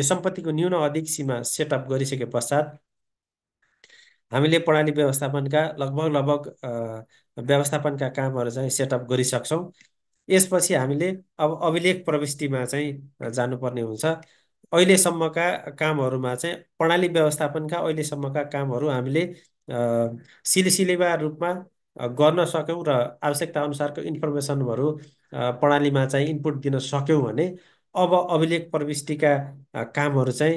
यो सम्पत्तिको न्यून अधिक सीमा सेटअप गरिसके पश्चात हामीले प्रणाली व्यवस्थापनका लगभग लगभग व्यवस्थापनका कामहरू चाहिँ सेटअप गरिसक्छौँ यसपछि हामीले अब अभिलेख प्रविष्टिमा चाहिँ जानुपर्ने हुन्छ अहिलेसम्मका कामहरूमा चाहिँ प्रणाली व्यवस्थापनका अहिलेसम्मका कामहरू हामीले सिलसिलेवा रूपमा गर्न सक्यौँ र आवश्यकता अनुसारको इन्फर्मेसनहरू प्रणालीमा चाहिँ इनपुट दिन सक्यौँ भने अब अभिलेख प्रविष्टिका कामहरू चाहिँ